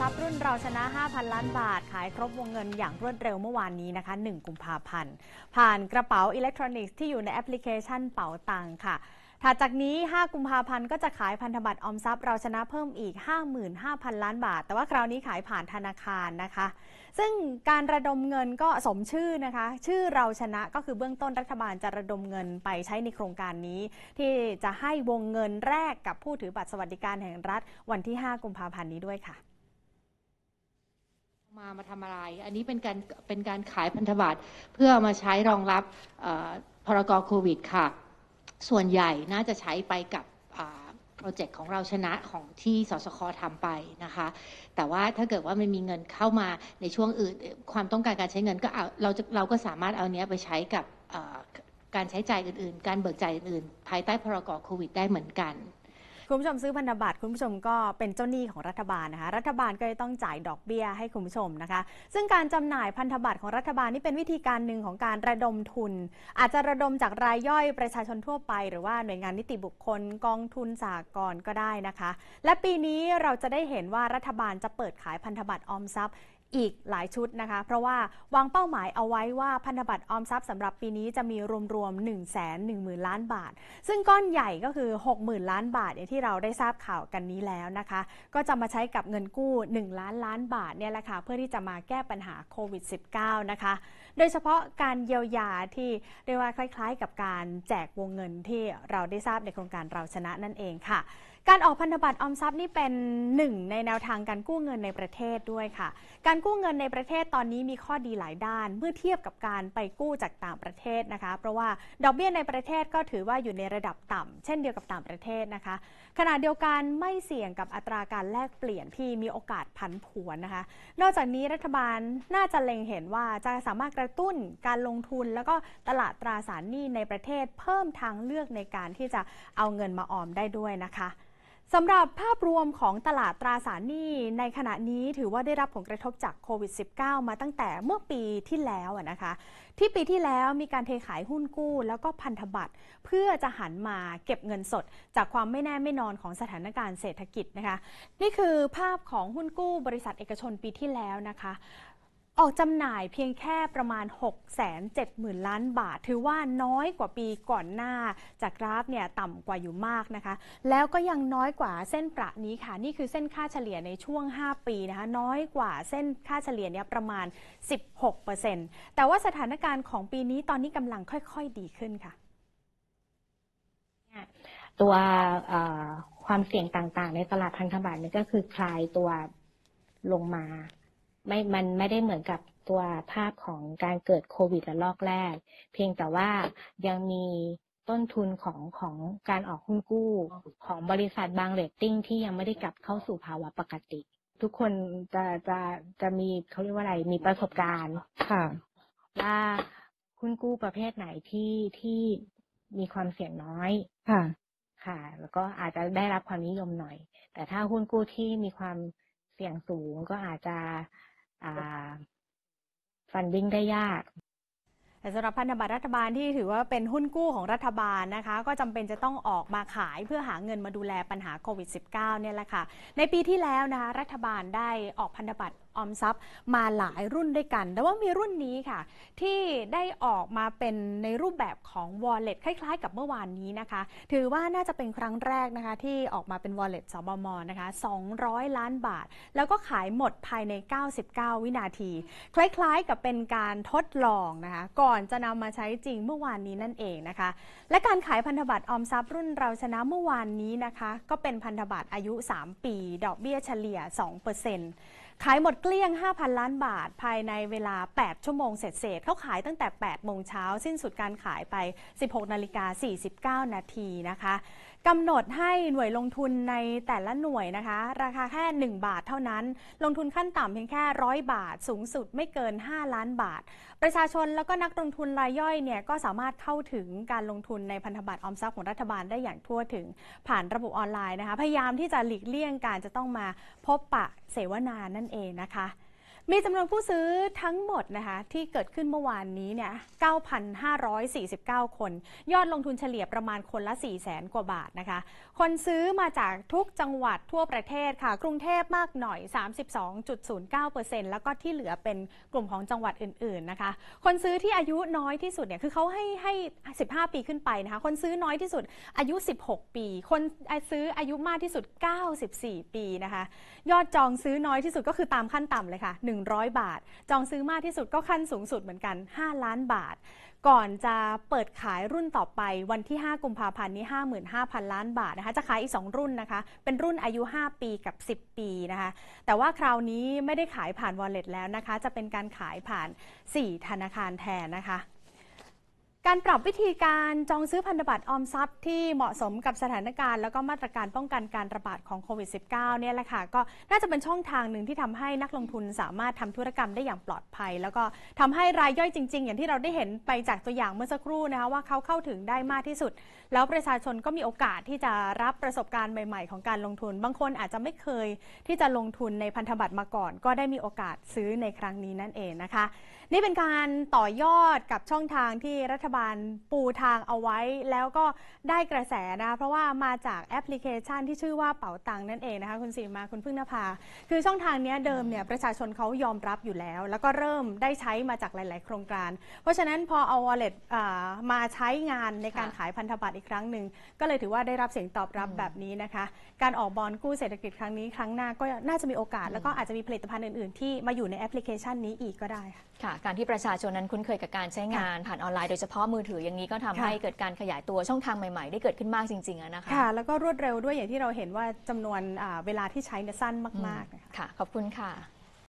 ทรัพย์รุ่นเราชนะ 5,000 ล้านบาทขายครบวงเงินอย่างรวดเร็วเมื่อวานนี้นะคะ 1กุมภาพันธ์ ผ่านกระเป๋าอิเล็กทรอนิกส์ที่อยู่ในแอปพลิเคชันเป๋าตังค่ะถัดจากนี้ 5 กุมภาพันธ์ก็จะขายพันธบัตรออมทรัพย์เราชนะเพิ่มอีก 55,000 ล้านบาท แต่ว่าคราวนี้ขายผ่านธนาคารนะคะ ซึ่งการระดมเงินก็สมชื่อนะคะ ชื่อเราชนะก็คือเบื้องต้นรัฐบาลจะระดมเงินไปใช้ในโครงการนี้ ที่จะให้วงเงินแรกกับผู้ถือบัตรสวัสดิการแห่งรัฐ วันที่ 5 กุมภาพันธ์นี้ด้วยค่ะมามาทำอะไร อันนี้เป็นการเป็นการขายพันธบัตรเพื่อมาใช้รองรับพรกโควิดค่ะ ส่วนใหญ่น่าจะใช้ไปกับโปรเจกต์ของเราชนะของที่สสคทำไปนะคะ แต่ว่าถ้าเกิดว่ามันมีเงินเข้ามาในช่วงอื่นความต้องการการใช้เงินก็เอาเราจะเราก็สามารถเอาเนี้ยไปใช้กับการใช้จ่ายอื่นๆ การเบิกจ่ายอื่นๆภายใต้พรกโควิด ได้เหมือนกันคุณผู้ชมซื้อพันธบัตรคุณผู้ชมก็เป็นเจ้าหนี้ของรัฐบาลนะคะ รัฐบาลก็เลยต้องจ่ายดอกเบี้ยให้คุณผู้ชมนะคะ ซึ่งการจำหน่ายพันธบัตรของรัฐบาลนี่เป็นวิธีการหนึ่งของการระดมทุน อาจจะระดมจากรายย่อยประชาชนทั่วไปหรือว่าหน่วยงานนิติบุคคล กองทุนสากรก็ได้นะคะ และปีนี้เราจะได้เห็นว่ารัฐบาลจะเปิดขายพันธบัตรออมทรัพย์อีกหลายชุดนะคะ เพราะว่าวางเป้าหมายเอาไว้ว่าพันธบัตรออมทรัพย์สำหรับปีนี้จะมีรวมรวม1 1 0 0 0 0 ล้านบาท ซึ่งก้อนใหญ่ก็คือ 60,000 ล้านบาทอย่างที่เราได้ทราบข่าวกันนี้แล้วนะคะ ก็จะมาใช้กับเงินกู้ 1 ล้านล้านบาทเนี่ยแหละค่ะเพื่อที่จะมาแก้ปัญหาโควิด -19 นะคะ โดยเฉพาะการเยียวยาที่เรียกว่าคล้ายๆกับการแจกวงเงินที่เราได้ทราบในโครงการเราชนะนั่นเองค่ะการออกพันธบัตรออมทรัพย์นี่เป็นหนึ่งในแนวทางการกู้เงินในประเทศด้วยค่ะ การกู้เงินในประเทศตอนนี้มีข้อดีหลายด้าน เมื่อเทียบกับการไปกู้จากต่างประเทศนะคะ เพราะว่าดอกเบี้ยในประเทศก็ถือว่าอยู่ในระดับต่ำ เช่นเดียวกับต่างประเทศนะคะ ขณะเดียวกันไม่เสี่ยงกับอัตราการแลกเปลี่ยนที่มีโอกาสผันผวนนะคะ นอกจากนี้รัฐบาลน่าจะเล็งเห็นว่าจะสามารถกระตุ้นการลงทุน แล้วก็ตลาดตราสารหนี้ในประเทศเพิ่มทางเลือกในการที่จะเอาเงินมาออมได้ด้วยนะคะสำหรับภาพรวมของตลาดตราสารหนี้ในขณะนี้ถือว่าได้รับผลกระทบจากโควิด -19 มาตั้งแต่เมื่อปีที่แล้วนะคะ ที่ปีที่แล้วมีการเทขายหุ้นกู้แล้วก็พันธบัตรเพื่อจะหันมาเก็บเงินสดจากความไม่แน่ไม่นอนของสถานการณ์เศรษฐกิจนะคะ นี่คือภาพของหุ้นกู้บริษัทเอกชนปีที่แล้วนะคะออกจำหน่ายเพียงแค่ประมาณ 6 7 0ื่นล้านบาท ถือว่าน้อยกว่าปีก่อนหน้าจากกราฟเนี่ยต่ำกว่าอยู่มากนะคะ แล้วก็ยังน้อยกว่าเส้นประนี้ค่ะนี่คือเส้นค่าเฉลี่ยในช่วง 5 ปีนะคะ น้อยกว่าเส้นค่าเฉลี่ยเนี่ยประมาณ 16%แต่ว่าสถานการณ์ของปีนี้ตอนนี้กำลังค่อยๆดีขึ้นค่ะตัวความเสี่ยงต่างๆ ในตลาดพันธบัตรนี่ก็คือคลายตัวลงมาไม่ มันไม่ได้เหมือนกับตัวภาพของการเกิดโควิดระลอกแรก เพียงแต่ว่ายังมีต้นทุนของของการออกหุ้นกู้ของบริษัทบางเรตติ้งที่ยังไม่ได้กลับเข้าสู่ภาวะปกติ ทุกคนจะจะจะมีเขาเรียกว่าอะไร มีประสบการณ์ค่ะ ว่าหุ้นกู้ประเภทไหนที่ที่มีความเสี่ยงน้อย ค่ะ ค่ะ แล้วก็อาจจะได้รับความนิยมหน่อย แต่ถ้าหุ้นกู้ที่มีความเสี่ยงสูงก็อาจจะฟันดิ้งได้ยากแต่สำหรับพันธบัตรรัฐบาลที่ถือว่าเป็นหุ้นกู้ของรัฐบาลนะคะ ก็จำเป็นจะต้องออกมาขายเพื่อหาเงินมาดูแลปัญหาโควิด -19 เนี่ยแหละค่ะ ในปีที่แล้วนะคะ รัฐบาลได้ออกพันธบัตรออมทรัพย์มาหลายรุ่นด้วยกัน แต่ว่ามีรุ่นนี้ค่ะที่ได้ออกมาเป็นในรูปแบบของ wallet คล้ายๆ กับเมื่อวานนี้นะคะ ถือว่าน่าจะเป็นครั้งแรกนะคะ ที่ออกมาเป็น wallet สบมนะคะ200 ล้านบาท แล้วก็ขายหมดภายใน 99 วินาที คล้าย ๆ กับเป็นการทดลองนะคะก่อนจะนำมาใช้จริงเมื่อวานนี้นั่นเองนะคะและการขายพันธบัตรออมทรัพย์ รุ่นเราชนะเมื่อวานนี้นะคะ ก็เป็นพันธบัตรอายุ 3 ปี ดอกเบี้ยเฉลี่ย 2%ขายหมดเกลี้ยง 5,000 ล้านบาท ภายในเวลา 8 ชั่วโมงเสร็จ เขาขายตั้งแต่ 8 โมงเช้า สิ้นสุดการขายไป 16 นาฬิกา49 นาทีนะคะกำหนดให้หน่วยลงทุนในแต่ละหน่วยนะคะ ราคาแค่ 1 บาทเท่านั้น ลงทุนขั้นต่ำเพียงแค่ร้อยบาทสูงสุดไม่เกิน 5 ล้านบาท ประชาชนแล้วก็นักลงทุนรายย่อยเนี่ยก็สามารถเข้าถึงการลงทุนในพันธบัตรออมทรัพย์ของรัฐบาลได้อย่างทั่วถึงผ่านระบบออนไลน์นะคะ พยายามที่จะหลีกเลี่ยงการจะต้องมาพบปะเสวนานั่นเองนะคะมีจำนวนผู้ซื้อทั้งหมดนะคะที่เกิดขึ้นเมื่อวานนี้เนี่ย9,549 คน ยอดลงทุนเฉลี่ยประมาณคนละ4 0 0 0 0 0กว่าบาทนะคะ คนซื้อมาจากทุกจังหวัดทั่วประเทศค่ะกรุงเทพมากหน่อย 32.09%แล้วก็ที่เหลือเป็นกลุ่มของจังหวัดอื่นๆนะคะ คนซื้อที่อายุน้อยที่สุดเนี่ยคือเขาให้ให้ 15 ปีขึ้นไปนะคะคนซื้อน้อยที่สุดอายุ 16 ปี คนซื้ออายุมากที่สุด 94 ปีนะคะ ยอดจองซื้อน้อยที่สุดก็คือตามขั้นต่ำเลยค่ะ1 100 บาท จองซื้อมากที่สุดก็ขั้นสูงสุดเหมือนกัน 5 ล้านบาท ก่อนจะเปิดขายรุ่นต่อไปวันที่ 5 กุมภาพันธ์นี้ 55,000 ล้านบาทนะคะ จะขายอีก 2 รุ่นนะคะ เป็นรุ่นอายุ 5 ปีกับ 10 ปีนะคะ แต่ว่าคราวนี้ไม่ได้ขายผ่านวอลเล็ตแล้วนะคะ จะเป็นการขายผ่าน 4 ธนาคารแทนนะคะการปรับวิธีการจองซื้อพันธบัตรออมทรัพย์ที่เหมาะสมกับสถานการณ์แล้วก็มาตรการป้องกันการระบาดของโควิด -19 เนี่ยแหละค่ะก็น่าจะเป็นช่องทางหนึ่งที่ทำให้นักลงทุนสามารถทำธุรกรรมได้อย่างปลอดภัย แล้วก็ทำให้รายย่อยจริงๆ อย่างที่เราได้เห็นไปจากตัวอย่างเมื่อสักครู่นะคะว่าเขาเข้าถึงได้มากที่สุด แล้วประชาชนก็มีโอกาสที่จะรับประสบการณ์ใหม่ ๆ ของการลงทุน บางคนอาจจะไม่เคยที่จะลงทุนในพันธบัตรมาก่อน ก็ได้มีโอกาสซื้อในครั้งนี้นั่นเองนะคะ นี่เป็นการต่อยอดกับช่องทางที่รัฐบาลปูทางเอาไว้แล้วก็ได้กระแสนะ เพราะว่ามาจากแอปพลิเคชันที่ชื่อว่าเป๋าตังนั่นเองนะคะคุณสีมาคุณพึ่งนภาคือช่องทางนี้เดิมเนี่ยประชาชนเขายอมรับอยู่แล้ว แล้วก็เริ่มได้ใช้มาจากหลาย ๆ โครงการ เพราะฉะนั้นพอเอาวอลเล็ตมาใช้งานในการขายพันธบัตรอีกครั้งหนึ่งก็เลยถือว่าได้รับเสียงตอบรับแบบนี้นะคะการออกบอลกู้เศรษฐกิจครั้งนี้ครั้งหน้า ก็น่าจะมีโอกาสแล้วก็อาจจะมีผลิตภัณฑ์อื่น ๆ ที่มาอยู่ในแอปพลิเคชันนี้อีกก็ได้ ค่ะการที่ประชาชนนั้นคุ้นเคยกับการใช้งานผ่านออนไลน์โดยเฉพาะะมือถืออย่างนี้ก็ทำให้เกิดการขยายตัวช่องทางใหม่ ๆได้เกิดขึ้นมากจริงๆนะคะ ค่ะแล้วก็รวดเร็วด้วยอย่างที่เราเห็นว่าจำนวนเวลาที่ใช้เนี่ยสั้นมาก ๆค่ะขอบคุณค่ะ